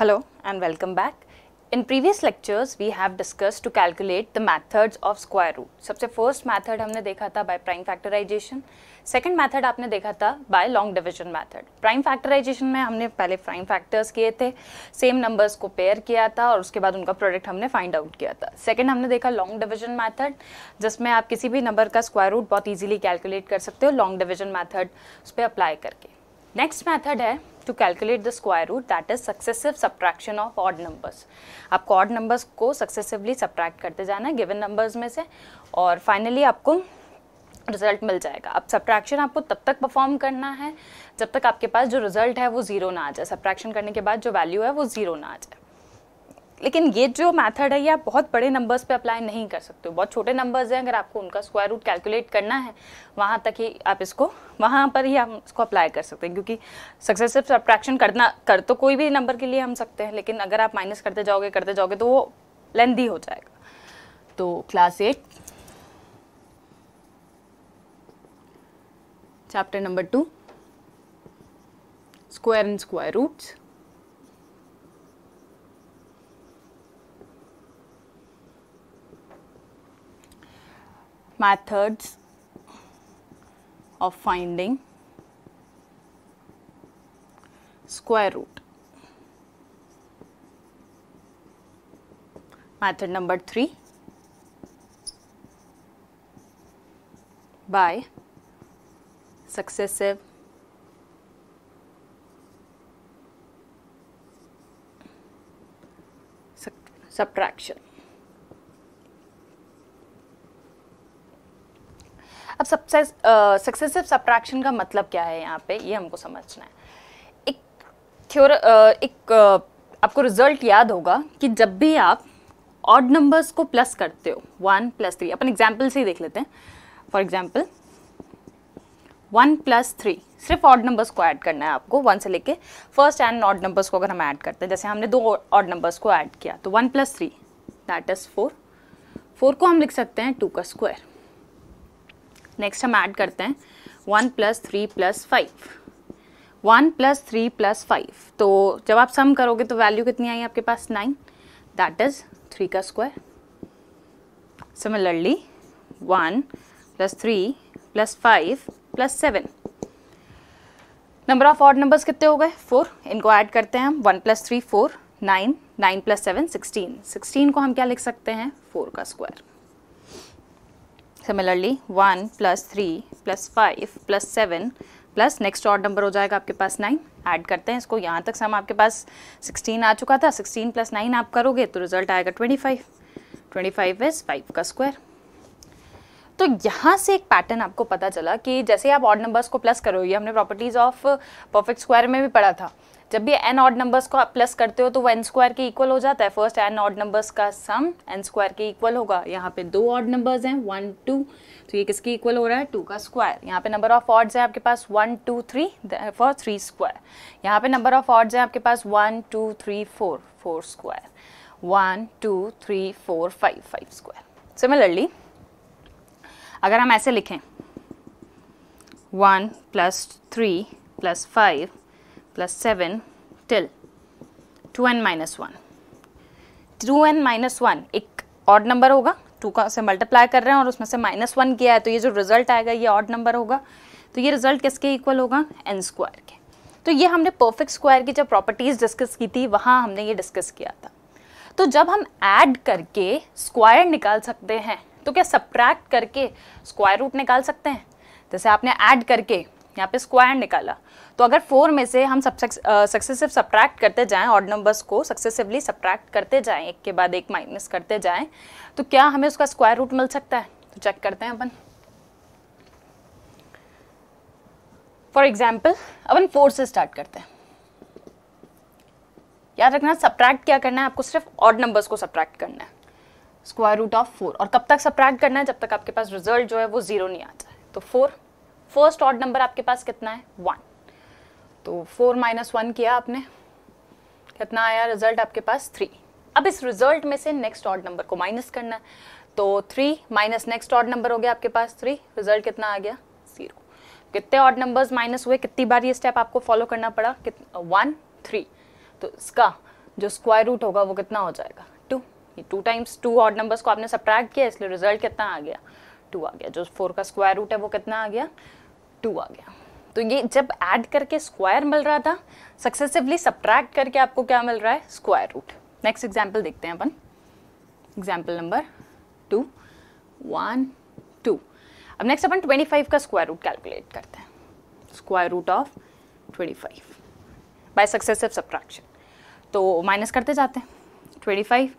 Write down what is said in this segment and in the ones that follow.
Hello and welcome back. In previous lectures, we have discussed to calculate the methods of square root. सबसे first method हमने देखा था by prime factorization. Second method आपने देखा था by long division method. Prime factorization में हमने पहले prime factors किए थे, same numbers को pair किया था और उसके बाद उनका product हमने find out किया था. Second हमने देखा long division method, जिसमें आप किसी भी number का square root बहुत easily calculate कर सकते हो long division method उस पर apply करके. नेक्स्ट मेथड है to calculate the square root that is successive subtraction of odd numbers आपको ऑड नंबर्स को सक्सेसिवली सब्ट्रैक्ट करते जाना है गिवन नंबर्स में से और फाइनली आपको रिजल्ट मिल जाएगा अब सब्ट्रैक्शन आपको तब तक परफॉर्म करना है जब तक आपके पास जो रिजल्ट है वो ज़ीरो ना आ जाए सब्ट्रैक्शन करने के बाद जो वैल्यू है वो ज़ीरो ना आ जाए लेकिन ये जो मेथड है ये आप बहुत बड़े नंबर्स पे अप्लाई नहीं कर सकते हो बहुत छोटे नंबर्स हैं अगर आपको उनका स्क्वायर रूट कैलकुलेट करना है वहाँ तक ही आप इसको वहाँ पर ही हम इसको अप्लाई कर सकते हैं क्योंकि सक्सेसिव सब्ट्रैक्शन करना कर तो कोई भी नंबर के लिए हम सकते हैं लेकिन अगर आप माइनस करते जाओगे करते जाओगे तो वो लेंदी हो जाएगा तो class eight chapter number two square and square roots methods of finding square root. Method number 3 by successive subtraction. अब सक्सेस सक्सेसिव सब्ट्रैक्शन का मतलब क्या है यहाँ पे ये हमको समझना है एक थ्योर uh, एक uh, आपको रिजल्ट याद होगा कि जब भी आप ऑड नंबर्स को प्लस करते हो वन प्लस थ्री अपन एग्जाम्पल से ही देख लेते हैं for example one plus three सिर्फ ऑड नंबर्स को ऐड करना है आपको वन से लेके फर्स्ट एंड ऑड नंबर्स को अगर हम ऐड करते हैं जैसे हमने दो ऑड नंबर्स को ऐड किया तो one plus three that is four four को हम लिख सकते हैं टू का स्क्वायर नेक्स्ट हम ऐड करते हैं one plus three plus five one plus three plus five तो जब आप सम करोगे तो वैल्यू कितनी आई आपके पास नाइन दैट इज़ थ्री का square similarly one plus three plus five plus seven number of odd numbers कितने हो गए फोर इनको ऐड करते हैं हम one plus three four nine nine plus seven sixteen sixteen को हम क्या लिख सकते हैं फोर का square similarly one plus three plus five plus seven plus next odd number हो जाएगा आपके पास नाइन ऐड करते हैं इसको यहाँ तक सम आपके पास सिक्सटीन आ चुका था सिक्सटीन प्लस नाइन आप करोगे तो रिजल्ट आएगा twenty five twenty five is five का स्क्वायर तो यहाँ से एक पैटर्न आपको पता चला कि जैसे आप ऑड नंबर्स को प्लस करोगे हमने प्रॉपर्टीज़ ऑफ परफेक्ट स्क्वायर में भी पढ़ा था जब भी एन ऑड नंबर्स को आप प्लस करते हो तो वो एन स्क्वायर के इक्वल हो जाता है फर्स्ट एन ऑड नंबर्स का सम एन स्क्वायर के इक्वल होगा यहाँ पे दो ऑड नंबर्स हैं वन टू तो ये किसके इक्वल हो रहा है टू का स्क्वायर यहाँ पे नंबर ऑफ ऑड्स है आपके पास one two three for three square यहाँ पे नंबर ऑफ ऑड्स है आपके पास one two three four four square one two three four five five square similarly अगर हम ऐसे लिखें वन प्लस थ्री प्लस फाइव plus 7 till 2n minus 1. 2n minus 1 एक ऑड नंबर होगा 2 का से मल्टीप्लाई कर रहे हैं और उसमें से माइनस वन किया है तो ये जो रिजल्ट आएगा ये ऑड नंबर होगा तो ये रिजल्ट किसके इक्वल होगा एन स्क्वायर के तो ये हमने परफेक्ट स्क्वायर की जब प्रॉपर्टीज़ डिस्कस की थी वहाँ हमने ये डिस्कस किया था तो जब हम ऐड करके स्क्वायर निकाल सकते हैं तो क्या सप्रैक्ट करके स्क्वायर रूट निकाल सकते हैं जैसे आपने add करके यहाँ पे स्क्वायर निकाला तो अगर फोर में से हम सब सक्सेसिव सब्ट्रैक्ट करते जाएं ऑड नंबर्स को सक्सेसिवली सब्ट्रैक्ट करते जाएं एक के बाद एक माइनस करते जाएं तो क्या हमें उसका स्क्वायर रूट मिल सकता है तो चेक करते हैं अपन फॉर एग्जाम्पल अपन फोर से स्टार्ट करते हैं याद रखना सब्ट्रैक्ट क्या करना है आपको सिर्फ ऑड नंबर्स को सब्ट्रैक्ट करना है स्क्वायर रूट ऑफ फोर और कब तक सब्ट्रैक्ट करना है जब तक आपके पास रिजल्ट जो है वो जीरो नहीं आ जाए तो फोर फर्स्ट ऑड नंबर आपके पास कितना है वन तो फोर माइनस वन किया आपने कितना आया रिजल्ट आपके पास थ्री अब इस रिजल्ट में से नेक्स्ट ऑड नंबर को माइनस करना है तो three minus next odd number हो गया आपके पास थ्री रिजल्ट कितना आ गया जीरो कितने ऑड नंबर्स माइनस हुए कितनी बार ये स्टेप आपको फॉलो करना पड़ा वन थ्री तो इसका जो स्क्वायर रूट होगा वो कितना हो जाएगा two two times two odd numbers को आपने सप्रैक्ट किया इसलिए रिजल्ट कितना आ गया टू आ गया जो फोर का स्क्वायर रूट है वो कितना आ गया टू आ गया तो ये जब ऐड करके स्क्वायर मिल रहा था सक्सेसिवली सब्ट्रैक्ट करके आपको क्या मिल रहा है स्क्वायर रूट नेक्स्ट एग्जाम्पल देखते हैं अपन example number two one two अब नेक्स्ट अपन ट्वेंटी फाइव का स्क्वायर रूट कैलकुलेट करते हैं square root of twenty five by successive subtraction तो माइनस करते जाते हैं ट्वेंटी फाइव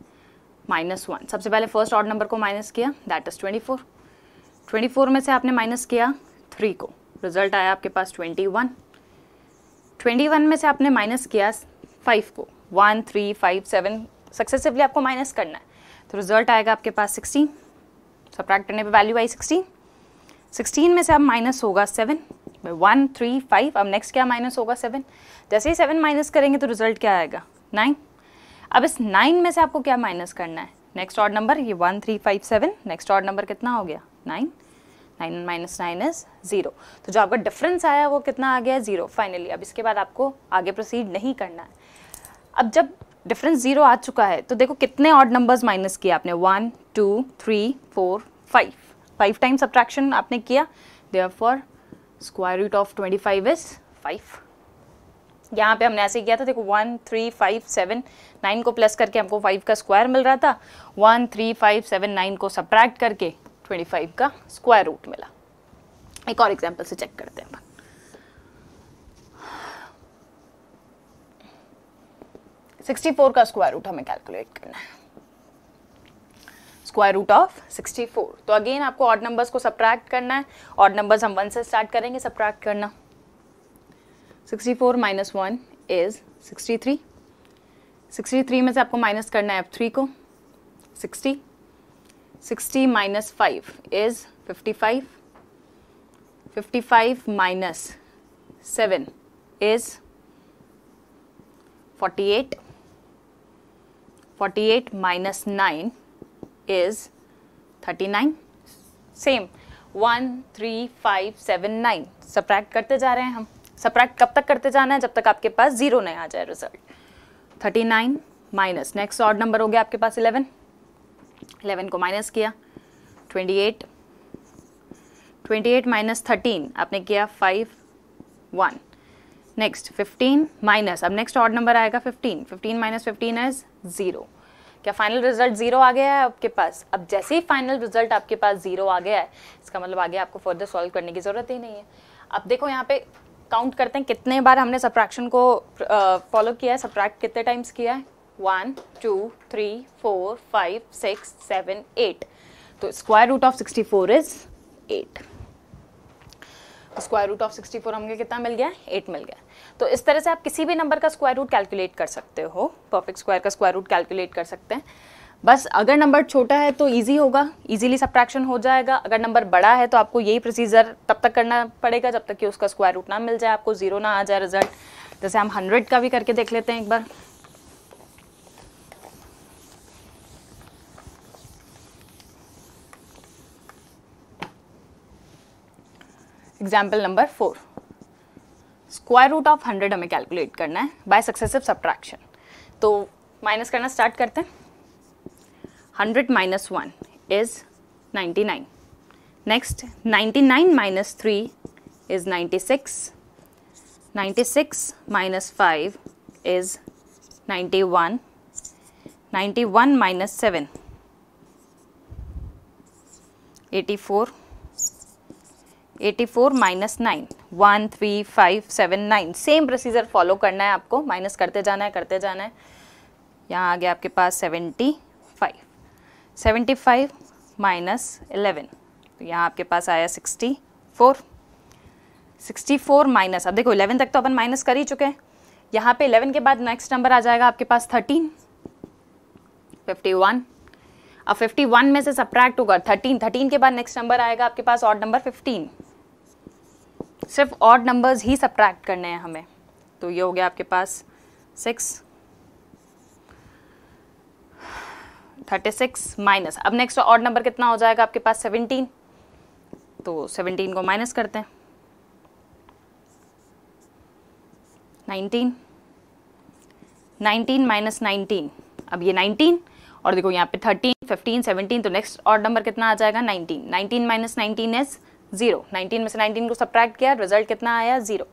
माइनस वन सबसे पहले फर्स्ट ऑड नंबर को माइनस किया that is twenty four twenty four में से आपने माइनस किया थ्री को रिजल्ट आया आपके पास ट्वेंटी वन ट्वेंटी वन में से आपने माइनस किया फाइव को one three five seven successively आपको माइनस करना है तो रिजल्ट आएगा आपके पास सिक्सटीन सब्ट्रैक्ट करने पे वैल्यू आई सिक्सटीन सिक्सटीन में से अब माइनस होगा सेवन तो वन थ्री फाइव अब नेक्स्ट क्या माइनस होगा सेवन जैसे ही सेवन माइनस करेंगे तो रिजल्ट क्या आएगा नाइन अब इस नाइन में से आपको क्या माइनस करना है नेक्स्ट ऑर्ड नंबर ये one three five seven next odd number कितना हो गया nine nine minus nine is zero तो जो आपका डिफरेंस आया वो कितना आ गया है ज़ीरो फाइनली अब इसके बाद आपको आगे प्रोसीड नहीं करना है अब जब डिफरेंस ज़ीरो आ चुका है तो देखो कितने ऑड नंबर्स माइनस किए आपने one two three four five five times subtraction आपने किया therefore square root of twenty five is five यहाँ पे हमने ऐसे किया था देखो one three five seven nine को प्लस करके हमको फाइव का स्क्वायर मिल रहा था one three five seven nine को सब्ट्रैक्ट करके 25 का स्क्वायर रूट मिला एक और एग्जांपल से चेक करते हैं सिक्सटी फोर का स्क्वायर रूट हमें कैलकुलेट करना है स्क्वायर रूट ऑफ 64 तो अगेन आपको ऑड नंबर्स को सब्ट्रैक्ट करना है ऑड नंबर्स हम वन से स्टार्ट करेंगे सब्ट्रैक्ट करना 64 four minus one is sixty three में से आपको माइनस करना है एफ थ्री को 60 sixty minus five is fifty five fifty five minus seven is forty eight forty eight minus nine is thirty nine same one three five seven nine subtract करते जा रहे हैं हम सप्रैक्ट कब तक करते जाना है जब तक आपके पास जीरो नहीं आ जाए result thirty nine minus next odd number हो गया आपके पास इलेवन 11 को माइनस किया 28 28 माइनस थर्टीन आपने किया फाइव वन नेक्स्ट 15 माइनस अब नेक्स्ट ऑड नंबर आएगा 15 15 माइनस फिफ्टीन इज ज़ीरो क्या फाइनल रिजल्ट ज़ीरो आ गया है आपके पास अब जैसे ही फाइनल रिजल्ट आपके पास ज़ीरो आ गया है इसका मतलब आगे आपको फर्दर सॉल्व करने की ज़रूरत ही नहीं है अब देखो यहाँ पे काउंट करते हैं कितने बार हमने सब्ट्रैक्शन को फॉलो किया है सप्रैक्ट कितने टाइम्स किया है one two three four five six seven eight तो square root of sixty four is eight तो square root of sixty four हमें कितना मिल गया एट मिल गया तो इस तरह से आप किसी भी नंबर का स्क्वायर रूट कैलकुलेट कर सकते हो परफेक्ट स्क्वायर का स्क्वायर रूट कैलकुलेट कर सकते हैं बस अगर नंबर छोटा है तो ईजी होगा ईजिली सब्ट्रैक्शन हो जाएगा अगर नंबर बड़ा है तो आपको यही प्रोसीजर तब तक करना पड़ेगा जब तक कि उसका स्क्वायर रूट ना मिल जाए आपको जीरो ना आ जाए रिजल्ट जैसे हम हंड्रेड का भी करके देख लेते हैं एक बार example number four square root of hundred हमें कैलकुलेट करना है बाय सक्सेसिव सब्ट्रैक्शन तो माइनस करना स्टार्ट करते हैं hundred minus one is ninety nine next ninety nine minus three is ninety six ninety six minus five is ninety one ninety one minus seven eighty four eighty four minus nine one three five seven nine same procedure follow करना है आपको minus करते जाना है करते जाना है यहाँ आ गया आपके पास seventy five seventy five minus eleven तो यहाँ आपके पास आया sixty four sixty four minus अब देखो इलेवन तक तो अपन माइनस कर ही चुके हैं यहाँ पे इलेवन के बाद नेक्स्ट नंबर आ जाएगा आपके पास थर्टीन फिफ्टी वन अब फिफ्टी वन में से सप्रैक्ट होगा थर्टीन थर्टीन के बाद नेक्स्ट नंबर आएगा आपके पास और नंबर फिफ्टीन सिर्फ ऑड नंबर्स ही सब्ट्रैक्ट करने हैं हमें तो ये हो गया आपके पास सिक्स थर्टी सिक्स माइनस अब नेक्स्ट ऑड नंबर कितना हो जाएगा आपके पास सेवनटीन तो सेवनटीन को माइनस करते हैं नाइनटीन नाइनटीन माइनस नाइनटीन अब ये नाइनटीन और देखो यहाँ पे थर्टीन फिफ्टीन सेवनटीन तो नेक्स्ट ऑड नंबर कितना आ जाएगा nineteen nineteen minus nineteen is zero nineteen में से नाइनटीन को सब्ट्रैक्ट किया रिजल्ट कितना आया जीरो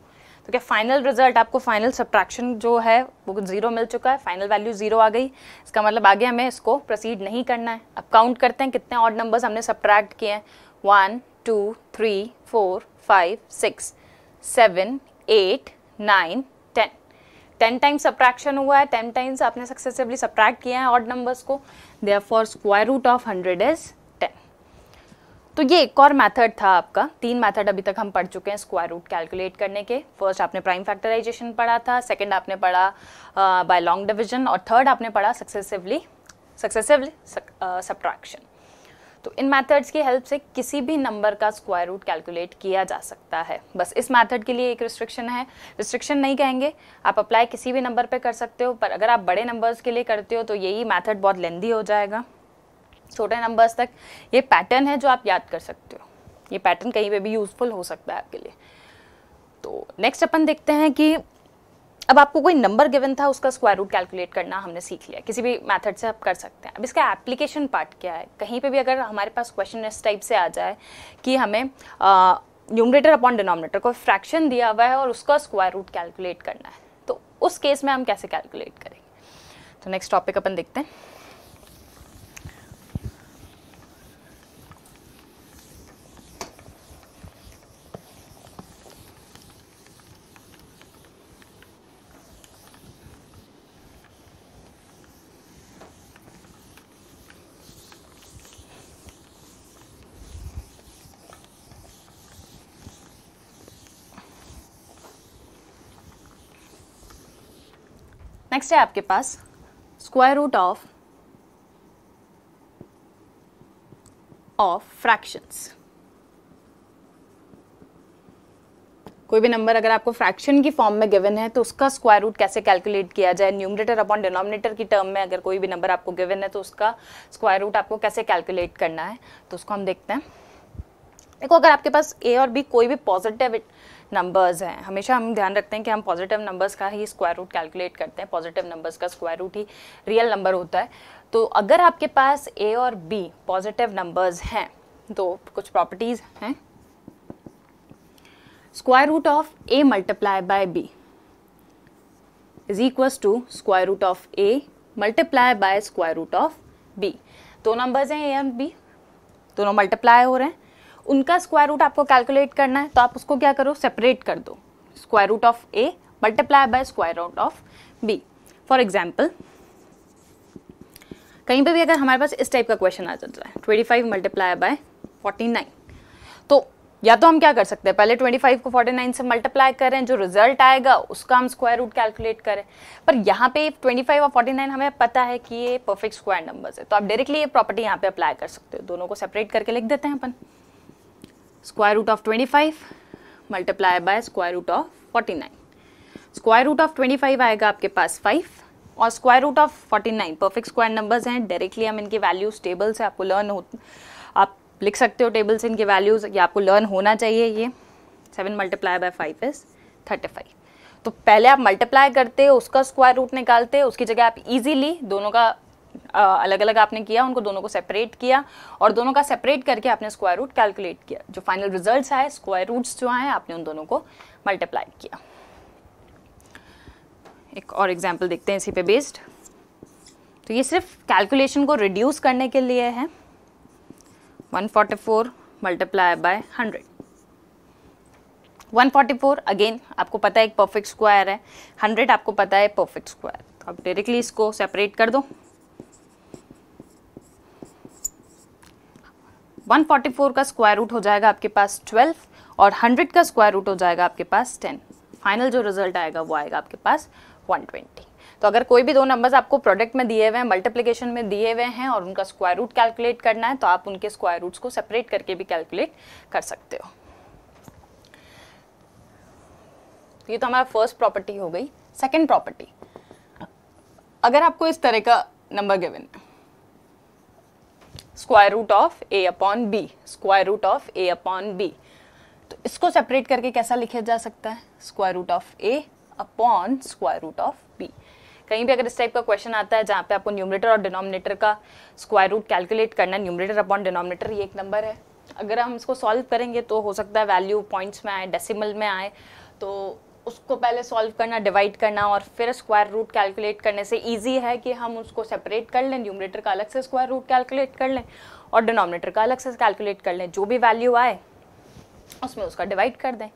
तो क्या फाइनल रिजल्ट आपको फाइनल सब्ट्रैक्शन जो है वो जीरो मिल चुका है फाइनल वैल्यू जीरो आ गई इसका मतलब आगे हमें इसको प्रोसीड नहीं करना है अब काउंट करते हैं कितने और नंबर्स हमने सब्ट्रैक्ट किए हैं one two three four five six seven eight nine ten ten times subtraction हुआ है टेन टाइम्स आपने सक्सेसिवली सब्ट्रैक्ट किया है ऑड नंबर्स को therefore square root of hundred is तो ये एक और मेथड था आपका तीन मेथड अभी तक हम पढ़ चुके हैं स्क्वायर रूट कैलकुलेट करने के फर्स्ट आपने प्राइम फैक्टराइजेशन पढ़ा था सेकंड आपने पढ़ा बाय लॉन्ग डिवीजन और थर्ड आपने पढ़ा सक्सेसिवली सक्सेसिवली सब्ट्रैक्शन तो इन मेथड्स की हेल्प से किसी भी नंबर का स्क्वायर रूट कैलकुलेट किया जा सकता है बस इस मेथड के लिए एक रिस्ट्रिक्शन है रिस्ट्रिक्शन नहीं कहेंगे आप अप्लाई किसी भी नंबर पर कर सकते हो पर अगर आप बड़े नंबर्स के लिए करते हो तो यही मैथड बहुत लेंदी हो जाएगा छोटे नंबर्स तक ये पैटर्न है जो आप याद कर सकते हो ये पैटर्न कहीं पे भी यूज़फुल हो सकता है आपके लिए तो नेक्स्ट अपन देखते हैं कि अब आपको कोई नंबर गिवन था उसका स्क्वायर रूट कैलकुलेट करना हमने सीख लिया किसी भी मेथड से आप कर सकते हैं अब इसका एप्लीकेशन पार्ट क्या है कहीं पे भी अगर हमारे पास क्वेश्चन इस टाइप से आ जाए कि हमें न्यूमरेटर अपॉन डिनोमिनेटर को फ्रैक्शन दिया हुआ है और उसका स्क्वायर रूट कैलकुलेट करना है तो उस केस में हम कैसे कैलकुलेट करेंगे तो नेक्स्ट टॉपिक अपन देखते हैं नेक्स्ट है आपके पास square root of of fractions कोई भी नंबर अगर आपको फ्रैक्शन की फॉर्म में गिवन है तो उसका स्क्वायर रूट कैसे कैलकुलेट किया जाए न्यूमरेटर अपॉन डिनोमिनेटर की टर्म में अगर कोई भी नंबर आपको गिवन है तो उसका स्क्वायर रूट आपको कैसे कैलकुलेट करना है तो उसको हम देखते हैं देखो अगर आपके पास ए और बी कोई भी पॉजिटिव नंबर्स हैं हमेशा हम ध्यान रखते हैं कि हम पॉजिटिव नंबर्स का ही स्क्वायर रूट कैलकुलेट करते हैं पॉजिटिव नंबर्स का स्क्वायर रूट ही रियल नंबर होता है तो अगर आपके पास ए और बी पॉजिटिव नंबर्स हैं तो कुछ प्रॉपर्टीज़ हैं square root of A multiply by B is equals to square root of A multiply by square root of B दो नंबर्स हैं ए एंड बी दोनों मल्टीप्लाई हो रहे हैं उनका स्क्वायर रूट आपको कैलकुलेट करना है तो आप उसको क्या करो सेपरेट कर दो square root of A multiply by square root of B for example कहीं पे भी अगर हमारे पास इस टाइप का क्वेश्चन आ जाता है twenty five multiply by forty nine तो या तो हम क्या कर सकते हैं पहले 25 को 49 से मल्टीप्लाई करें जो रिजल्ट आएगा उसका हम स्क्वायर रूट कैलकुलेट करें पर यहाँ पे 25 और 49 हमें पता है कि ये परफेक्ट स्क्वायर नंबर्स है तो आप डायरेक्टली ये प्रॉपर्टी यहाँ पे अप्लाई कर सकते हो दोनों को सेपरेट करके लिख देते हैं अपन square root of 25 multiply by square root of 49 square root of 25 आएगा आपके पास 5 और square root of 49 perfect square numbers हैं डायरेक्टली हम इनके वैल्यूज टेबल से आपको लर्न हो आप लिख सकते हो टेबल से इनके वैल्यूज या आपको लर्न होना चाहिए ये seven multiply by five is thirty five तो पहले आप मल्टीप्लाई करते हो उसका स्क्वायर रूट निकालते हो उसकी जगह आप इजीली दोनों का अलग अलग आपने किया उनको दोनों को सेपरेट किया और दोनों का सेपरेट करके आपने स्क्वायर रूट कैलकुलेट किया जो फाइनल रिजल्ट आए स्क्वायर रूट्स जो आए आपने उन दोनों को मल्टीप्लाई किया एक और एग्जाम्पल देखते हैं इसी पे बेस्ड तो ये सिर्फ कैलकुलेशन को रिड्यूस करने के लिए है 144 forty four multiply by hundred 144 again आपको पता है एक परफेक्ट स्क्वायर है 100 आपको पता है परफेक्ट स्क्वायर तो आप डायरेक्टली इसको सेपरेट कर दो 144 का स्क्वायर रूट हो जाएगा आपके पास 12 और 100 का स्क्वायर रूट हो जाएगा आपके पास 10 फाइनल जो रिजल्ट आएगा वो आएगा आपके पास 120 तो अगर कोई भी दो नंबर्स आपको प्रोडक्ट में दिए हुए हैं मल्टीप्लिकेशन में दिए हुए हैं और उनका स्क्वायर रूट कैलकुलेट करना है तो आप उनके स्क्वायर रूट्स को सेपरेट करके भी कैलकुलेट कर सकते हो ये तो हमारा फर्स्ट प्रॉपर्टी हो गई सेकेंड प्रॉपर्टी अगर आपको इस तरह का नंबर गिवन है square root of A upon B square root of A upon B तो इसको सेपरेट करके कैसा लिखा जा सकता है square root of A upon square root of B कहीं भी अगर इस टाइप का क्वेश्चन आता है जहाँ पे आपको न्यूमरेटर और डिनोमिनेटर का स्क्वायर रूट कैलकुलेट करना है न्यूमरेटर अपॉन डिनोमिनेटर ये एक नंबर है अगर हम इसको सॉल्व करेंगे तो हो सकता है वैल्यू पॉइंट्स में आए डेसिमल में आए तो उसको पहले सॉल्व करना डिवाइड करना और फिर स्क्वायर रूट कैलकुलेट करने से ईजी है कि हम उसको सेपरेट कर लें न्यूमरेटर का अलग से स्क्वायर रूट कैलकुलेट कर लें और डिनोमिनेटर का अलग से कैलकुलेट कर लें जो भी वैल्यू आए उसमें उसका डिवाइड कर दें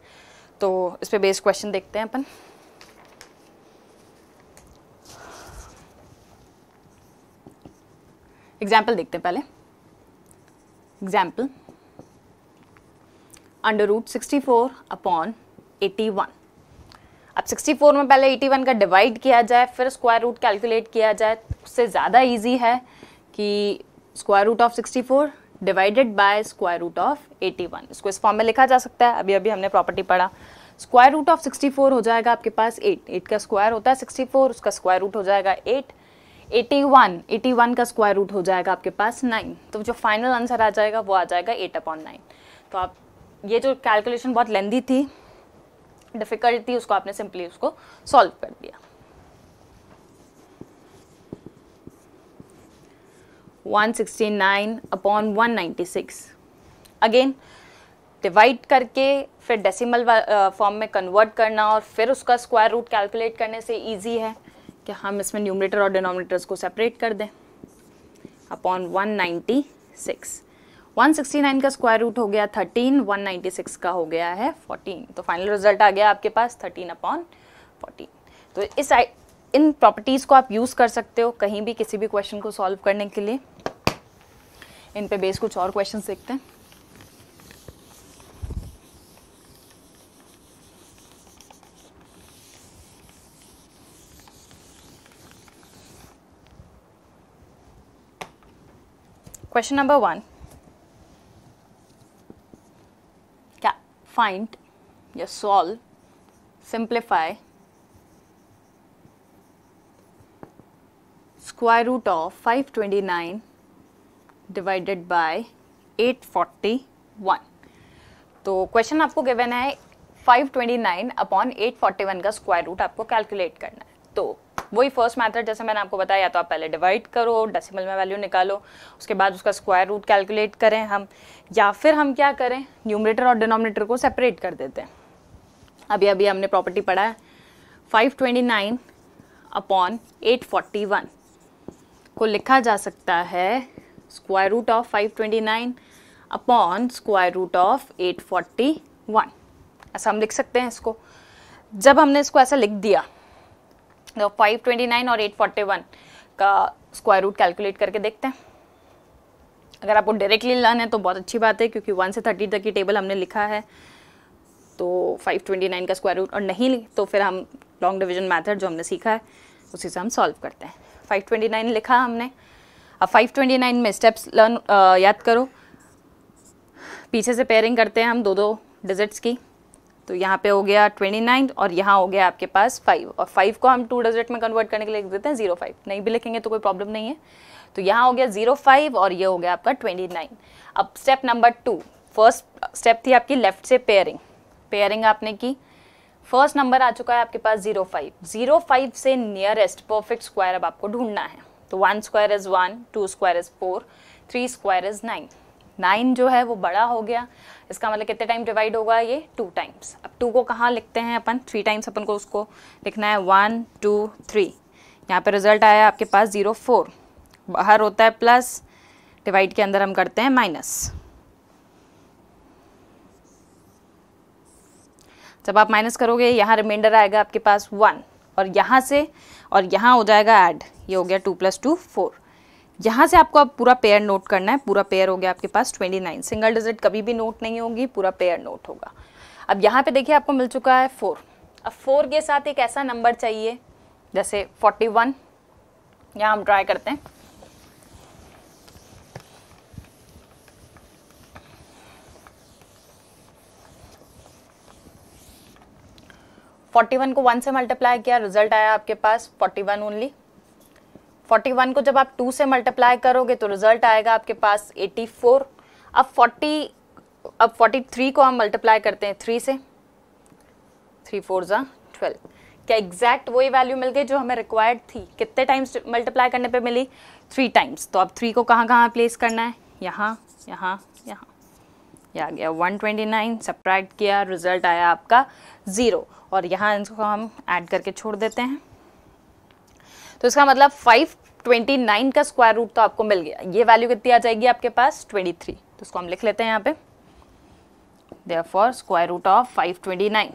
तो इस पर बेस्ड क्वेश्चन देखते हैं अपन एग्जाम्पल देखते हैं पहले example under root sixty four upon eighty one अब 64 में पहले 81 का डिवाइड किया जाए फिर स्क्वायर रूट कैलकुलेट किया जाए उससे ज़्यादा ईजी है कि square root of 64 divided by square root of 81 इसको इस फॉर्म में लिखा जा सकता है अभी अभी हमने प्रॉपर्टी पढ़ा स्क्वायर रूट ऑफ 64 हो जाएगा आपके पास 8 8 का स्क्वायर होता है 64 उसका स्क्वायर रूट हो जाएगा 8 81 81 का स्क्वायर रूट हो जाएगा आपके पास 9 तो जो फाइनल आंसर आ जाएगा वो आ जाएगा 8 अपॉन नाइन तो आप ये जो कैलकुलेशन बहुत लेंदी थी डिफ़िकल्ट थी उसको आपने सिंपली उसको सॉल्व कर दिया one sixty nine upon one ninety six again divide करके फिर डेसिमल फॉर्म में कन्वर्ट करना और फिर उसका स्क्वायर रूट कैलकुलेट करने से इजी है कि हम इसमें न्यूमरेटर और डिनोमिनेटर्स को सेपरेट कर दें अपॉन वन नाइन्टी सिक्स 169 का स्क्वायर रूट हो गया 13, 196 का हो गया है 14 तो फाइनल रिजल्ट आ गया आपके पास 13 अपॉन 14 तो इस इन प्रॉपर्टीज़ को आप यूज़ कर सकते हो कहीं भी किसी भी क्वेश्चन को सॉल्व करने के लिए इन पे बेस कुछ और क्वेश्चन देखते हैं क्वेश्चन नंबर वन find या solve, simplify square root of 529 divided by 841. तो क्वेश्चन आपको गिवन है 529 अपॉन 841 का स्क्वायर रूट आपको कैलकुलेट करना है वही फर्स्ट मैथड जैसे मैंने आपको बताया या तो आप पहले डिवाइड करो डेसिमल में वैल्यू निकालो उसके बाद उसका स्क्वायर रूट कैलकुलेट करें हम या फिर हम क्या करें न्यूमरेटर और डिनोमिनेटर को सेपरेट कर देते हैं अभी अभी हमने प्रॉपर्टी पढ़ा है five twenty nine upon eight forty one को लिखा जा सकता है square root of five twenty nine upon square root of eight forty one ऐसा हम लिख सकते हैं इसको जब हमने इसको ऐसा लिख दिया फाइव ट्वेंटी नाइन और एट फोर्टी वन का स्क्वायर रूट कैलकुलेट करके देखते हैं अगर आपको डायरेक्टली लर्न है तो बहुत अच्छी बात है क्योंकि वन से थर्टी तक की टेबल हमने लिखा है तो 529 का स्क्वायर रूट और नहीं तो फिर हम लॉन्ग डिविजन मैथड जो हमने सीखा है उसी से हम सॉल्व करते हैं फाइव लिखा हमने अब फाइव में स्टेप्स लर्न याद करो पीछे से पेयरिंग करते हैं हम दो दो डिजिट्स की तो यहाँ पे हो गया ट्वेंटी नाइन और यहाँ हो गया आपके पास फाइव और फाइव को हम टू डिजिट में कन्वर्ट करने के लिए लिख देते हैं जीरो फाइव नहीं भी लिखेंगे तो कोई प्रॉब्लम नहीं है तो यहाँ हो गया जीरो फाइव और ये हो गया आपका ट्वेंटी नाइन अब step number two first step थी आपकी लेफ्ट से पेयरिंग पेयरिंग आपने की फर्स्ट नंबर आ चुका है आपके पास जीरो फाइव जीरो फाइव से नियरेस्ट परफेक्ट स्क्वायर अब आपको ढूंढना है तो one square is one two square is four three square is nine nine जो है वो बड़ा हो गया इसका मतलब कितने टाइम डिवाइड होगा ये टू टाइम्स अब टू को कहाँ लिखते हैं अपन थ्री टाइम्स अपन को उसको लिखना है वन टू थ्री यहाँ पे रिजल्ट आया आपके पास ज़ीरो फोर बाहर होता है प्लस डिवाइड के अंदर हम करते हैं माइनस जब आप माइनस करोगे यहाँ रिमाइंडर आएगा आपके पास वन और यहाँ से और यहाँ हो जाएगा ऐड ये हो गया टू प्लस टू फोर यहाँ से आपको अब पूरा पेयर नोट करना है पूरा पेयर हो गया आपके पास ट्वेंटी नाइन सिंगल डिजिट कभी भी नोट नहीं होगी पूरा पेयर नोट होगा अब यहाँ पे देखिए आपको मिल चुका है फोर अब फोर के साथ एक ऐसा नंबर चाहिए जैसे फोर्टी वन यहाँ हम ट्राई करते हैं फोर्टी वन को वन से मल्टीप्लाई किया रिजल्ट आया आपके पास फोर्टी वन ओनली 41 को जब आप 2 से मल्टीप्लाई करोगे तो रिजल्ट आएगा आपके पास 84 अब 40 अब 43 को हम मल्टीप्लाई करते हैं 3 से 3 फोर ज़ा ट्वेल्व क्या एग्जैक्ट वही वैल्यू मिल गई जो हमें रिक्वायर्ड थी कितने टाइम्स मल्टीप्लाई करने पे मिली थ्री टाइम्स तो अब थ्री को कहाँ कहाँ प्लेस करना है यहाँ यहाँ यहाँ यह आ गया 129 ट्वेंटी किया रिजल्ट आया आपका ज़ीरो और यहाँ इसको हम ऐड करके छोड़ देते हैं तो इसका मतलब फाइव ट्वेंटी नाइन का स्क्वायर रूट तो आपको मिल गया ये वैल्यू कितनी आ जाएगी आपके पास ट्वेंटी थ्री तो इसको हम लिख लेते हैं यहाँ पे therefore square root of five twenty nine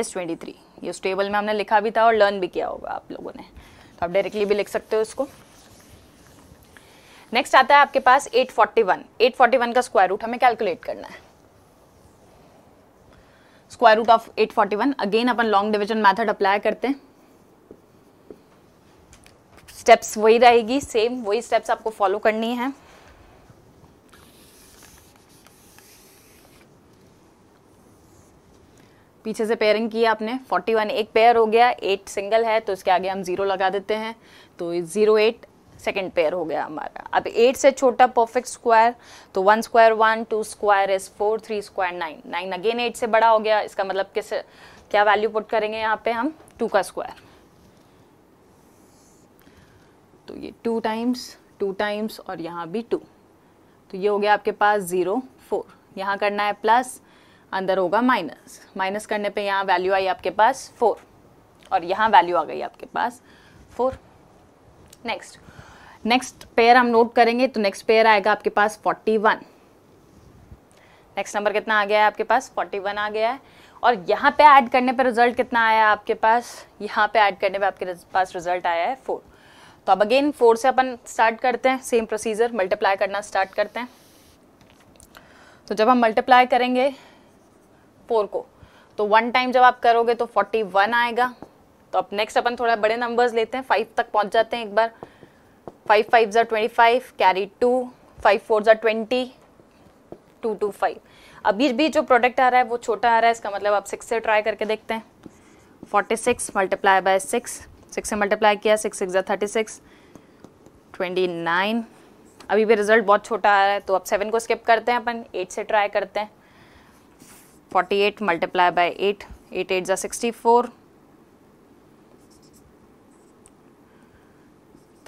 as twenty three ये उस टेबल में हमने लिखा भी था और लर्न भी किया होगा आप लोगों ने तो आप डायरेक्टली भी लिख सकते हो इसको नेक्स्ट आता है आपके पास 841 841 का स्क्वायर रूट हमें कैलकुलेट करना है स्क्वायर रूट ऑफ 841 अगेन अपन लॉन्ग डिवीजन मेथड अप्लाई करते हैं स्टेप्स वही रहेगी सेम वही स्टेप्स आपको फॉलो करनी है पीछे से पेयरिंग की आपने 41 एक पेयर हो गया एट सिंगल है तो उसके आगे हम ज़ीरो लगा देते हैं तो ज़ीरो एट सेकेंड पेयर हो गया हमारा अब एट से छोटा परफेक्ट स्क्वायर तो one square one two square is four three square nine nine again eight से बड़ा हो गया इसका मतलब किस क्या वैल्यू पुट करेंगे यहाँ पे हम टू का स्क्वायर तो ये टू टाइम्स टू टाइम्स और यहाँ भी टू तो ये हो गया आपके पास ज़ीरो फोर यहाँ करना है प्लस अंदर होगा माइनस माइनस करने पे यहाँ वैल्यू आई आपके पास फोर और यहाँ वैल्यू आ गई आपके पास फोर नेक्स्ट नेक्स्ट पेयर हम नोट करेंगे तो नेक्स्ट पेयर आएगा आपके पास फोर्टी वन नेक्स्ट नंबर कितना आ गया है आपके पास फोर्टी वन आ गया है और यहाँ पे ऐड करने पे रिजल्ट कितना आया आपके पास यहाँ पे ऐड करने पे आपके पास रिजल्ट आया है फोर तो अब अगेन फोर से अपन स्टार्ट करते हैं सेम प्रोसीजर मल्टीप्लाई करना स्टार्ट करते हैं तो जब हम मल्टीप्लाई करेंगे फोर को तो वन टाइम जब आप करोगे तो फोर्टी वन आएगा तो अब नेक्स्ट अपन थोड़ा बड़े नंबर्स लेते हैं फाइव तक पहुंच जाते हैं एक बार फाइव फाइव ज़ा twenty five carry two five four ज़ार ट्वेंटी टू टू फाइव अभी भी जो प्रोडक्ट आ रहा है वो छोटा आ रहा है इसका मतलब आप सिक्स से ट्राई करके देखते हैं forty six multiply by six six से मल्टीप्लाई किया सिक्स सिक्स या थर्टी सिक्स ट्वेंटी नाइन अभी भी रिजल्ट बहुत छोटा आ रहा है तो अब सेवन को स्किप करते हैं अपन एट से ट्राई करते हैं forty eight multiply by eight eight eight ज़ा sixty four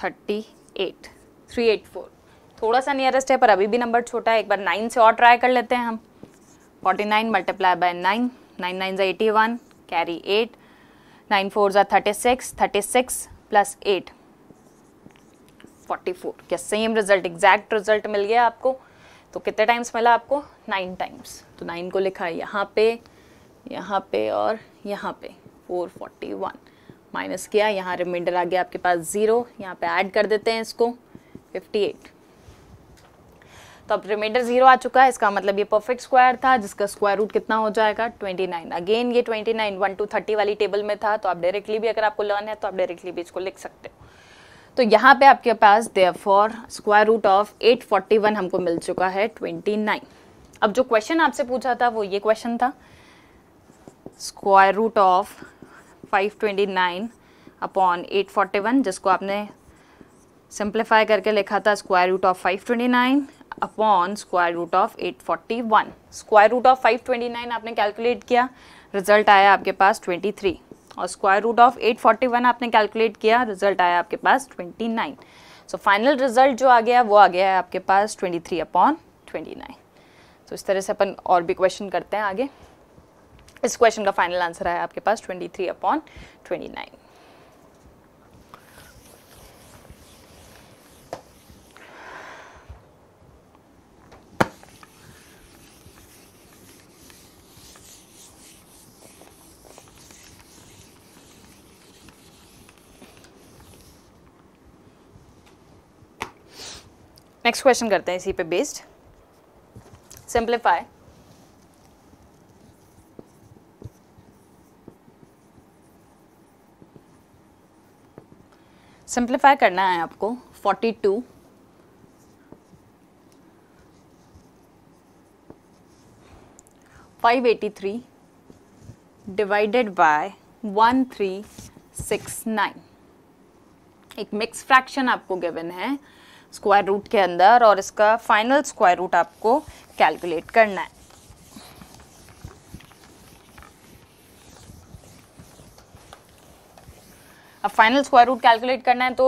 thirty eight three eight four थोड़ा सा नियरेस्ट है पर अभी भी नंबर छोटा है एक बार नाइन से और ट्राई कर लेते हैं हम forty nine multiply by nine nine nine ज़ा eighty one carry eight nine four ज़ा thirty six thirty six plus eight forty four क्या सेम रिजल्ट एग्जैक्ट रिजल्ट मिल गया आपको तो कितने टाइम्स मिला आपको नाइन टाइम्स तो नाइन को लिखा है यहाँ पे यहाँ पे और यहाँ पे फोर फोर्टी वन माइनस किया यहाँ रिमाइंडर आ गया आपके पास ज़ीरो यहाँ पे ऐड कर देते हैं इसको फिफ्टी एट तो अब रिमाइंडर जीरो आ चुका है इसका मतलब ये परफेक्ट स्क्वायर था जिसका स्क्वायर रूट कितना हो जाएगा 29 अगेन ये 29 नाइन वन टू थर्टी वाली टेबल में था तो आप डायरेक्टली भी अगर आपको लर्न है तो आप डायरेक्टली भी इसको लिख सकते हो तो यहाँ पे आपके पास therefore square root of eight हमको मिल चुका है ट्वेंटी अब जो क्वेश्चन आपसे पूछा था वो ये क्वेश्चन था स्क्वायर रूट ऑफ 529 अपॉन 841 जिसको आपने सिंप्लीफाई करके लिखा था square root of 529 upon square root of 841 square root of 529 आपने कैलकुलेट किया रिजल्ट आया आपके पास 23 और स्क्वायर रूट ऑफ 841 आपने कैलकुलेट किया रिजल्ट आया आपके पास 29 सो फाइनल रिजल्ट जो आ गया वो आ गया है आपके पास 23 थ्री अपॉन ट्वेंटी सो इस तरह से अपन और भी क्वेश्चन करते हैं आगे इस क्वेश्चन का फाइनल आंसर आया आपके पास twenty three upon twenty next question करते हैं इसी पे बेस्ड सिंप्लीफाई सिंप्लीफाई करना है आपको 42 583 डिवाइडेड बाय 1369 एक मिक्स फ्रैक्शन आपको गिवन है स्क्वायर रूट के अंदर और इसका फाइनल स्क्वायर रूट आपको कैलकुलेट करना है अब फाइनल स्क्वायर रूट कैलकुलेट करना है तो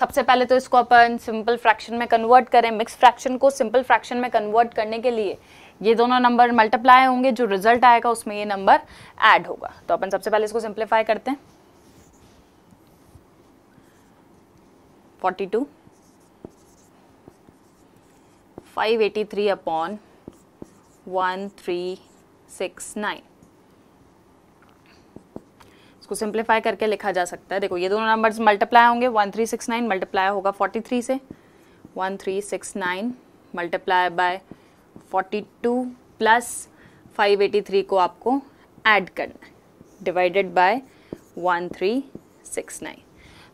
सबसे पहले तो इसको अपन सिंपल फ्रैक्शन में कन्वर्ट करें मिक्स फ्रैक्शन को सिंपल फ्रैक्शन में कन्वर्ट करने के लिए ये दोनों नंबर मल्टीप्लाई होंगे जो रिजल्ट आएगा उसमें ये नंबर ऐड होगा तो अपन सबसे पहले इसको सिंप्लीफाई करते हैं 42 five eighty three upon one three six nine इसको सिंप्लीफाई करके लिखा जा सकता है देखो ये दोनों नंबर्स मल्टीप्लाई होंगे one three six nine multiply होगा फोर्टी थ्री से one three six nine multiply by forty two plus five eighty three को आपको ऐड करना है divided by one three six nine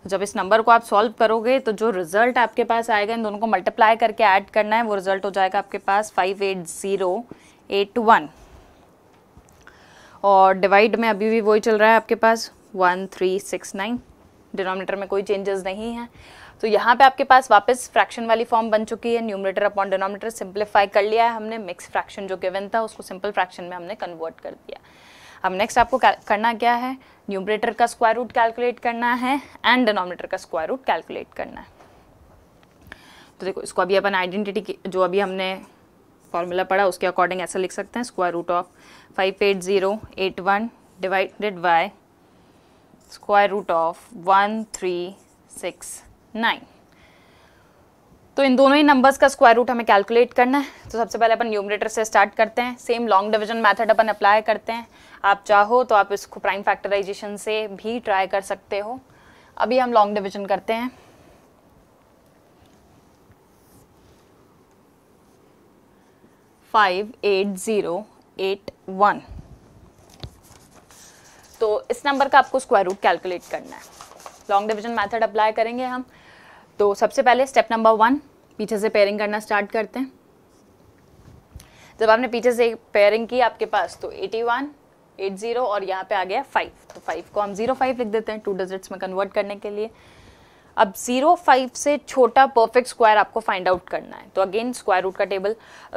जब इस नंबर को आप सॉल्व करोगे तो जो रिजल्ट आपके पास आएगा इन दोनों को मल्टीप्लाई करके ऐड करना है वो रिजल्ट हो जाएगा आपके पास five eight zero eight one और डिवाइड में अभी भी वही चल रहा है आपके पास one three six nine denominator में कोई चेंजेस नहीं है तो यहाँ पे आपके पास वापस फ्रैक्शन वाली फॉर्म बन चुकी है न्यूमरेटर अपॉन डिनोमिनेटर सिंप्लीफाई कर लिया है हमने मिक्स फ्रैक्शन जो गिवन था उसको सिंपल फ्रैक्शन में हमने कन्वर्ट कर दिया अब नेक्स्ट आपको करना क्या है न्यूमरेटर का स्क्वायर रूट कैलकुलेट करना है एंड डिनोमिनेटर का स्क्वायर रूट कैलकुलेट करना है तो देखो इसको अभी अपन आइडेंटिटी जो अभी हमने फॉर्मूला पढ़ा उसके अकॉर्डिंग ऐसा लिख सकते हैं square root of five eight zero eight one divided by square root of one three six nine तो इन दोनों ही नंबर्स का स्क्वायर रूट हमें कैलकुलेट करना है तो सबसे पहले अपन न्यूमरेटर से स्टार्ट करते हैं सेम लॉन्ग डिवीजन मेथड अपन अप्लाई करते हैं आप चाहो तो आप इसको प्राइम फैक्टराइजेशन से भी ट्राई कर सकते हो अभी हम लॉन्ग डिवीजन करते हैं five eight zero eight one तो इस नंबर का आपको स्क्वायर रूट कैलकुलेट करना है लॉन्ग डिवीजन मेथड अप्लाई करेंगे हम तो सबसे पहले स्टेप नंबर वन पीछे से पेयरिंग करना स्टार्ट करते हैं जब आपने पीछे से पेयरिंग की आपके पास तो एटी वन एट ज़ीरो और यहाँ पे आ गया फाइव तो फाइव को हम ज़ीरो फाइव लिख देते हैं टू डिजिट्स में कन्वर्ट करने के लिए अब ज़ीरो फाइव से छोटा परफेक्ट स्क्वायर आपको फाइंड आउट करना है तो अगेन स्क्वायर रूट का टेबल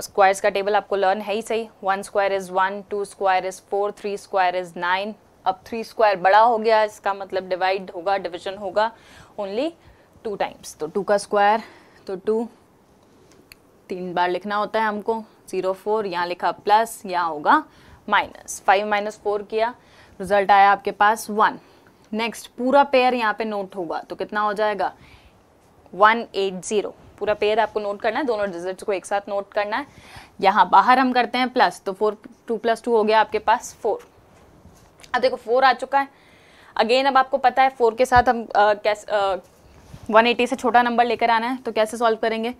स्क्वायर्स का टेबल आपको लर्न है ही सही one square is one two square is four three square is nine अब थ्री स्क्वायर बड़ा हो गया इसका मतलब डिवाइड होगा डिविजन होगा ओनली टू टाइम्स तो टू का स्क्वायर तो टू तीन बार लिखना होता है हमको ज़ीरो फोर यहाँ लिखा प्लस यहाँ होगा माइनस फाइव माइनस फोर किया रिजल्ट आया आपके पास वन नेक्स्ट पूरा पेयर यहाँ पे नोट होगा तो कितना हो जाएगा वन एट ज़ीरो पूरा पेयर आपको नोट करना है दोनों डिजिट्स को एक साथ नोट करना है यहाँ बाहर हम करते हैं प्लस तो फोर टू प्लस टू हो गया आपके पास फोर अब देखो फोर आ चुका है अगेन अब आपको पता है फोर के साथ हम कैसे 180 से छोटा नंबर लेकर आना है तो कैसे सॉल्व करेंगे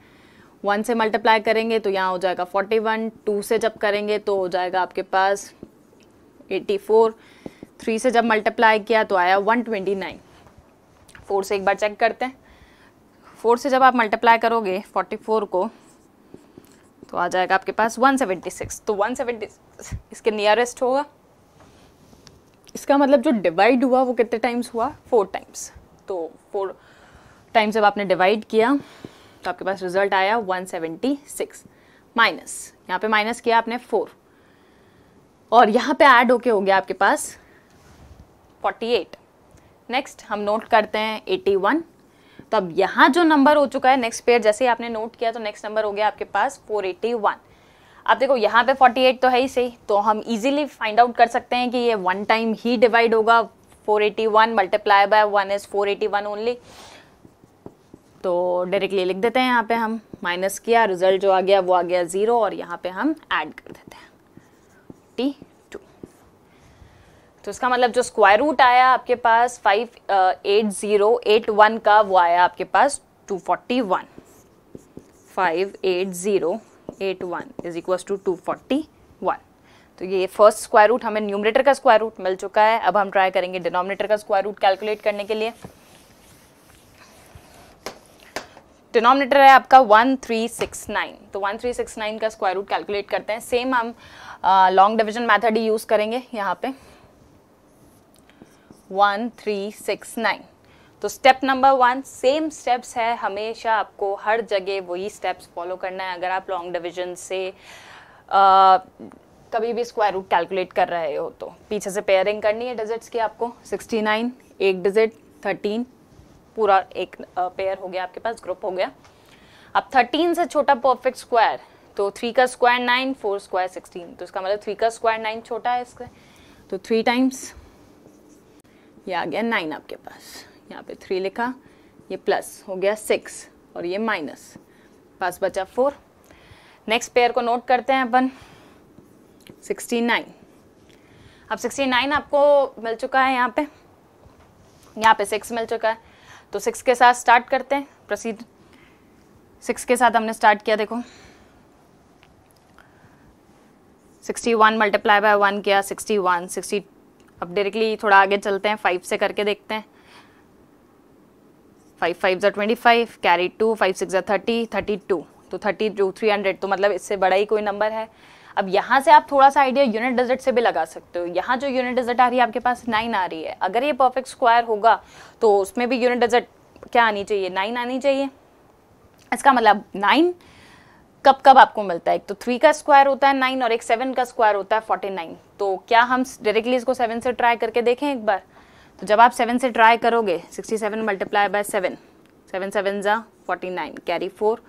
वन से मल्टीप्लाई करेंगे तो यहाँ हो जाएगा फोर्टी वन टू से जब करेंगे तो हो जाएगा आपके पास एटी फोर थ्री से जब मल्टीप्लाई किया तो आया वन ट्वेंटी नाइन फोर से एक बार चेक करते हैं फोर से जब आप मल्टीप्लाई करोगे फोर्टी फोर को तो आ जाएगा आपके पास वन सेवेंटी सिक्स तो वन सेवेंटी इसके नियरेस्ट होगा इसका मतलब जो डिवाइड हुआ वो कितने टाइम्स हुआ फोर टाइम्स तो फोर टाइम जब आपने डिवाइड किया तो आपके पास रिजल्ट आया 176 माइनस यहाँ पे माइनस किया आपने फोर और यहाँ पे ऐड होके हो गया आपके पास 48 नेक्स्ट हम नोट करते हैं 81 तो अब यहाँ जो नंबर हो चुका है नेक्स्ट पेयर जैसे ही आपने नोट किया तो नेक्स्ट नंबर हो गया आपके पास 481 अब देखो यहाँ पे 48 तो है ही सही तो हम इजीली फाइंड आउट कर सकते हैं कि ये वन टाइम ही डिवाइड होगा 481 multiply by one is four only तो डायरेक्टली लिख देते हैं यहाँ पे हम माइनस किया रिजल्ट जो आ गया वो आ गया ज़ीरो और यहाँ पे हम ऐड कर देते हैं टी टू तो इसका मतलब जो स्क्वायर रूट आया आपके पास five eight zero eight one का वो आया आपके पास two forty one five eight zero eight one is equal to two forty one तो ये फर्स्ट स्क्वायर रूट हमें न्यूमरेटर का स्क्वायर रूट मिल चुका है अब हम ट्राई करेंगे डिनोमिनेटर का स्क्वायर रूट कैलकुलेट करने के लिए डिनोमिनेटर है आपका वन थ्री सिक्स नाइन तो वन थ्री सिक्स नाइन का स्क्वायर रूट कैलकुलेट करते हैं सेम हम लॉन्ग डिविजन मैथड ही यूज़ करेंगे यहाँ पे वन थ्री सिक्स नाइन तो step number one same steps है हमेशा आपको हर जगह वही स्टेप्स फॉलो करना है अगर आप लॉन्ग डिविजन से आ, uh, कभी भी स्क्वायर रूट कैलकुलेट कर रहे हो तो पीछे से पेयरिंग करनी है डिजिट्स की आपको 69 एक डिजिट 13 पूरा एक पेयर हो गया आपके पास ग्रुप हो गया अब थर्टीन से छोटा परफेक्ट स्क्वायर तो थ्री का square nine four square sixteen तो इसका मतलब थ्री का स्क्वायर नाइन छोटा है इसका तो थ्री टाइम्स ये आ गया नाइन आपके पास यहाँ पे थ्री लिखा ये प्लस हो गया सिक्स और ये माइनस पास बचा फोर नेक्स्ट पेयर को नोट करते हैं अपन सिक्सटी नाइन अब सिक्सटी नाइन आपको मिल चुका है यहाँ पे यहाँ पे सिक्स मिल चुका है तो सिक्स के साथ स्टार्ट करते हैं प्रोसीड सिक्स के साथ हमने स्टार्ट किया देखो sixty one multiply by one किया सिक्सटी वन सिक्सटी अब डायरेक्टली थोड़ा आगे चलते हैं फाइव से करके देखते हैं फाइव फाइव ज़ा twenty five carry two five six ज़ा थर्टी थर्टी टू तो थर्टी टू थ्री हंड्रेड तो मतलब इससे बड़ा ही कोई नंबर है अब यहाँ से आप थोड़ा सा आइडिया यूनिट डिजिट से भी लगा सकते हो यहाँ जो यूनिट डिजिट आ रही है आपके पास नाइन आ रही है अगर ये परफेक्ट स्क्वायर होगा तो उसमें भी यूनिट डिजिट क्या आनी चाहिए नाइन आनी चाहिए इसका मतलब नाइन कब कब आपको मिलता है एक तो थ्री का स्क्वायर होता है नाइन और एक सेवन का स्क्वायर होता है फोर्टी नाइन तो क्या हम डायरेक्टली इसको सेवन से ट्राई करके देखें एक बार तो जब आप सेवन से ट्राई करोगे sixty seven multiply by seven seven seven ज़ा forty nine carry four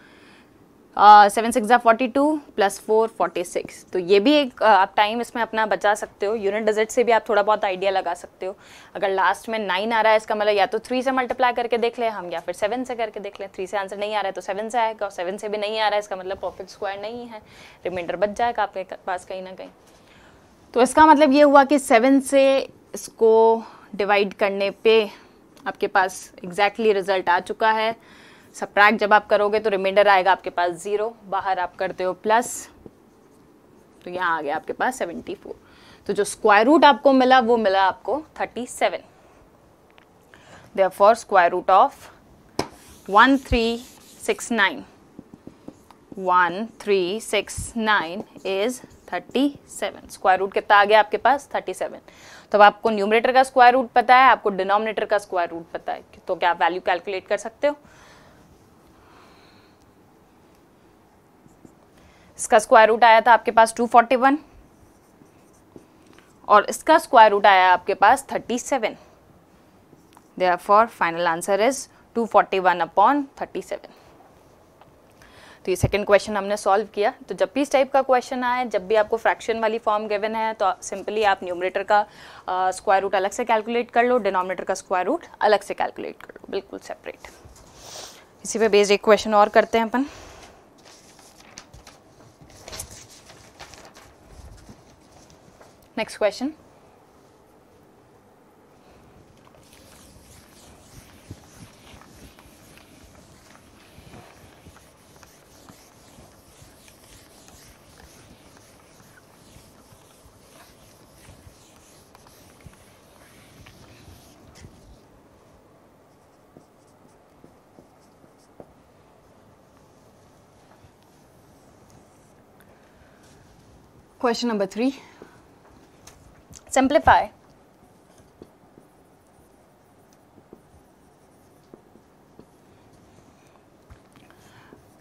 seven six ज़ा forty two plus four forty six तो ये भी एक uh, आप टाइम इसमें अपना बचा सकते हो यूनिट डिजिट से भी आप थोड़ा बहुत आइडिया लगा सकते हो अगर लास्ट में नाइन आ रहा है इसका मतलब या तो थ्री से मल्टीप्लाई करके देख लें हम या फिर सेवन से करके देख लें थ्री से आंसर नहीं आ रहा है तो सेवन से आएगा और सेवन से भी नहीं आ रहा है इसका मतलब परफेक्ट स्क्वायर नहीं है रिमाइंडर बच जाएगा आपके पास कहीं ना कहीं तो इसका मतलब ये हुआ कि सेवन से इसको डिवाइड करने पर आपके पास एग्जैक्टली exactly रिजल्ट आ चुका है सप्रैक्ट जब आप करोगे तो रिमाइंडर आएगा आपके पास ज़ीरो बाहर आप करते हो प्लस तो यहाँ आ गया आपके पास सेवेंटी फोर तो जो स्क्वायर रूट आपको मिला वो मिला आपको thirty seven therefore square root of one three six nine one three six nine is thirty seven square root कितना आ गया आपके पास थर्टी सेवन तो अब आपको न्यूमरेटर का स्क्वायर रूट पता है आपको डिनोमिनेटर का स्क्वायर रूट पता है तो क्या आप वैल्यू कैलकुलेट कर सकते हो इसका स्क्वायर रूट आया था आपके पास 241 और इसका स्क्वायर रूट आया आपके पास 37 seven therefore final answer is 241 forty one upon thirty तो ये सेकेंड क्वेश्चन हमने सॉल्व किया तो जब भी इस टाइप का क्वेश्चन आए जब भी आपको फ्रैक्शन वाली फॉर्म गिवन है तो सिंपली आप न्यूमरेटर का स्क्वायर रूट अलग से कैलकुलेट कर लो डिनोमिनेटर का स्क्वायर रूट अलग से कैलकुलेट कर लो बिल्कुल सेपरेट इसी पे बेस्ड एक क्वेश्चन और करते हैं अपन Next question. Question number three. Simplify.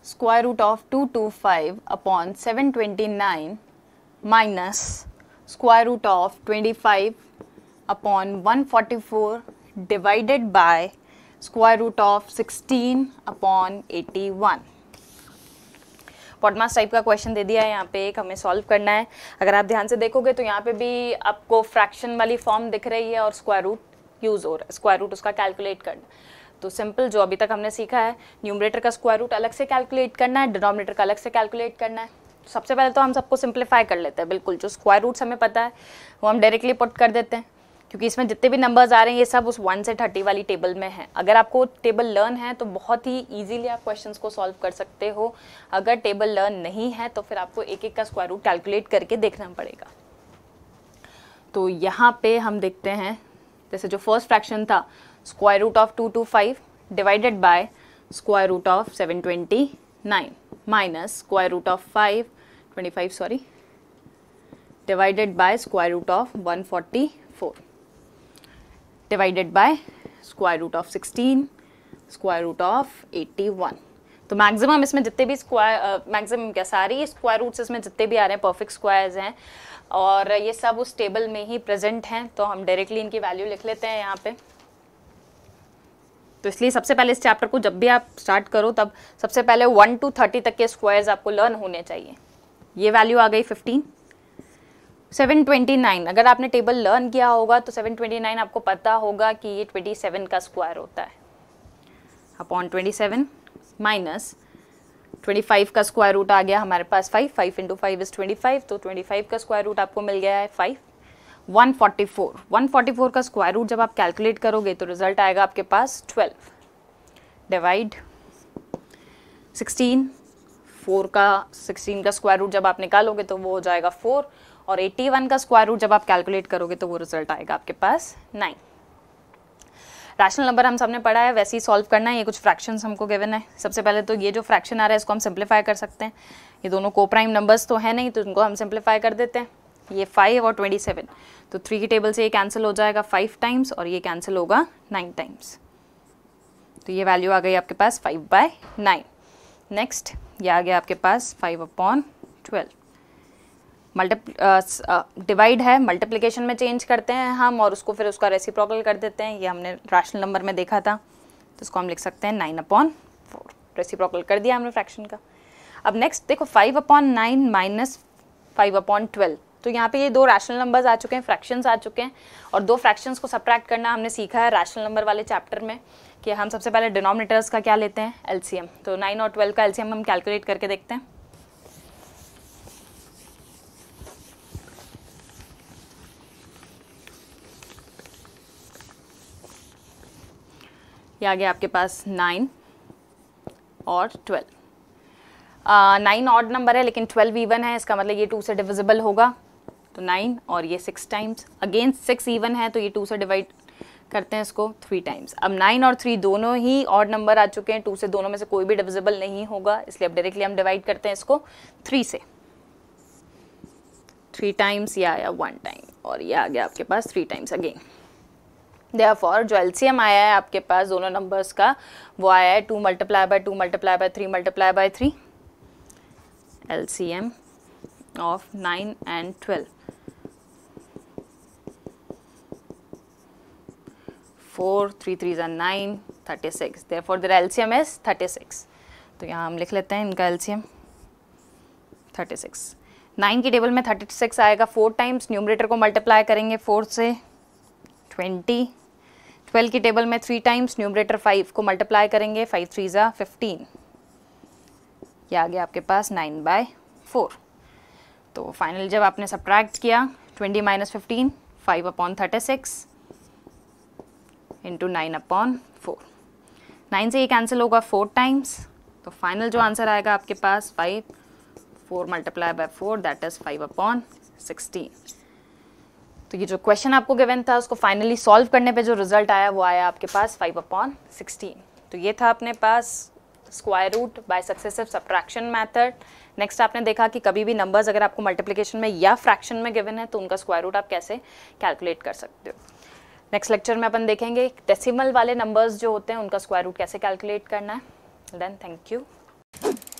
square root of 225 upon 729 minus square root of 25 upon 144 divided by square root of 16 upon 81. BODMAS type का क्वेश्चन दे दिया है यहाँ पे एक हमें सॉल्व करना है अगर आप ध्यान से देखोगे तो यहाँ पे भी आपको फ्रैक्शन वाली फॉर्म दिख रही है और स्क्वायर रूट यूज़ हो रहा है स्क्वायर रूट उसका कैलकुलेट करना तो सिंपल जो अभी तक हमने सीखा है न्यूमरेटर का स्क्वायर रूट अलग से कैलकुलेट करना है डिनोमिनेटर का अलग से कैलकुलेट करना है सबसे पहले तो हम सबको सिंप्लीफाई कर लेते हैं बिल्कुल जो स्क्वायर रूट्स हमें पता है वो हम डायरेक्टली पुट कर देते हैं क्योंकि इसमें जितने भी नंबर्स आ रहे हैं ये सब उस वन से थर्टी वाली टेबल में है अगर आपको टेबल लर्न है तो बहुत ही ईजिली आप क्वेश्चन को सॉल्व कर सकते हो अगर टेबल लर्न नहीं है तो फिर आपको एक एक का स्क्वायर रूट कैलकुलेट करके देखना पड़ेगा तो यहाँ पे हम देखते हैं जैसे जो फर्स्ट फ्रैक्शन था square root of two two five divided by square root of seven twenty nine minus square root of five twenty five sorry divided by square root of one forty four divided by square root of 16 square root of 81 तो maximum इसमें जितने भी square maximum क्या सारी square roots इसमें जितने भी आ रहे हैं परफेक्ट स्क्वायर्स हैं और ये सब उस टेबल में ही प्रेजेंट हैं तो हम डायरेक्टली इनकी वैल्यू लिख लेते हैं यहाँ पे तो इसलिए सबसे पहले इस चैप्टर को जब भी आप स्टार्ट करो तब सबसे पहले वन टू थर्टी तक के स्क्वायर्स आपको लर्न होने चाहिए ये वैल्यू आ गई फिफ्टीन 729 अगर आपने टेबल लर्न किया होगा तो 729 आपको पता होगा कि ये 27 का स्क्वायर होता है अपॉन 27 माइनस 25 का स्क्वायर रूट आ गया हमारे पास 5 5 इंटू फाइव इज़ 25 तो 25 का स्क्वायर रूट आपको मिल गया है 5 144 144 का स्क्वायर रूट जब आप कैलकुलेट करोगे तो रिजल्ट आएगा आपके पास 12 डिवाइड 16 4 का 16 का स्क्वायर रूट जब आप निकालोगे तो वो हो जाएगा और 81 का स्क्वायर रूट जब आप कैलकुलेट करोगे तो वो रिजल्ट आएगा आपके पास नाइन रैशनल नंबर हम सबने पढ़ा है वैसे ही सॉल्व करना है ये कुछ फ्रैक्शंस हमको गिवन है सबसे पहले तो ये जो फ्रैक्शन आ रहा है इसको हम सिंप्लीफाई कर सकते हैं ये दोनों को प्राइम नंबर्स तो है नहीं तो इनको हम सिंप्लीफाई कर देते हैं ये फाइव और ट्वेंटी सेवन तो थ्री की टेबल से ये कैंसिल हो जाएगा फाइव टाइम्स और ये कैंसिल होगा नाइन टाइम्स तो ये वैल्यू आ गई आपके पास फाइव बाय नाइन नेक्स्ट ये आ गया आपके पास five upon twelve multiply divide uh, uh, है मल्टीप्लिकेशन में चेंज करते हैं हम और उसको फिर उसका रेसिप्रोकल कर देते हैं ये हमने रैशनल नंबर में देखा था तो उसको हम लिख सकते हैं नाइन अपॉन फोर रेसिप्रोकल कर दिया हमने फ्रैक्शन का अब नेक्स्ट देखो five upon nine minus five upon twelve तो यहाँ पे ये दो रैशनल नंबर्स आ चुके हैं फ्रैक्शंस आ चुके हैं और दो फ्रैक्शंस को सप्रैक्ट करना हमने सीखा है रैशनल नंबर वाले चैप्टर में कि हम सबसे पहले डिनोमिनेटर्स का क्या लेते हैं एलसीएम तो नाइन और ट्वेल्व का एलसीएम हम कैलकुलेट करके देखते हैं ये आ गया आपके पास नाइन और ट्वेल्व नाइन ऑड नंबर है लेकिन ट्वेल्व ईवन है इसका मतलब ये टू से डिविजिबल होगा तो नाइन और ये six times again six even है तो ये टू से डिवाइड करते हैं इसको थ्री टाइम्स अब नाइन और थ्री दोनों ही ऑड नंबर आ चुके हैं टू से दोनों में से कोई भी डिविजिबल नहीं होगा इसलिए अब डायरेक्टली हम डिवाइड करते हैं इसको थ्री से थ्री टाइम्स या आया वन टाइम और ये आ गया आपके पास थ्री टाइम्स अगेन देयरफॉर जो एलसीएम आया है आपके पास दोनों नंबर्स का वो आया है two multiply by two multiply by three multiply by three LCM of nine and twelve four three three जन nine thirty six therefore there L C M is thirty six तो यहाँ हम लिख लेते हैं इनका L C M thirty six nine की table में थर्टी सिक्स आएगा फोर टाइम्स न्यूमरेटर को मल्टीप्लाई करेंगे फोर से ट्वेंटी ट्वेल्व की टेबल में थ्री टाइम्स न्यूमरेटर फाइव को मल्टीप्लाई करेंगे फाइव थ्री ज़ा फिफ्टीन ये आ गया आपके पास नाइन बाय फोर तो फाइनल जब आपने सब्ट्रैक्ट किया twenty minus fifteen five upon thirty six into nine upon four nine से ये कैंसिल होगा फोर टाइम्स तो फाइनल जो आंसर आएगा आपके पास five four multiply by four that is five upon sixteen तो ये जो क्वेश्चन आपको गिवन था उसको फाइनली सॉल्व करने पे जो रिजल्ट आया वो आया आपके पास फाइव अपॉन सिक्सटीन तो ये था अपने पास square root by successive subtraction method next आपने देखा कि कभी भी नंबर्स अगर आपको मल्टीप्लिकेशन में या फ्रैक्शन में गिवन है तो उनका स्क्वायर रूट आप कैसे कैलकुलेट कर सकते हो नेक्स्ट लेक्चर में अपन देखेंगे डेसिमल वाले नंबर्स जो होते हैं उनका स्क्वायर रूट कैसे कैलकुलेट करना है देन थैंक यू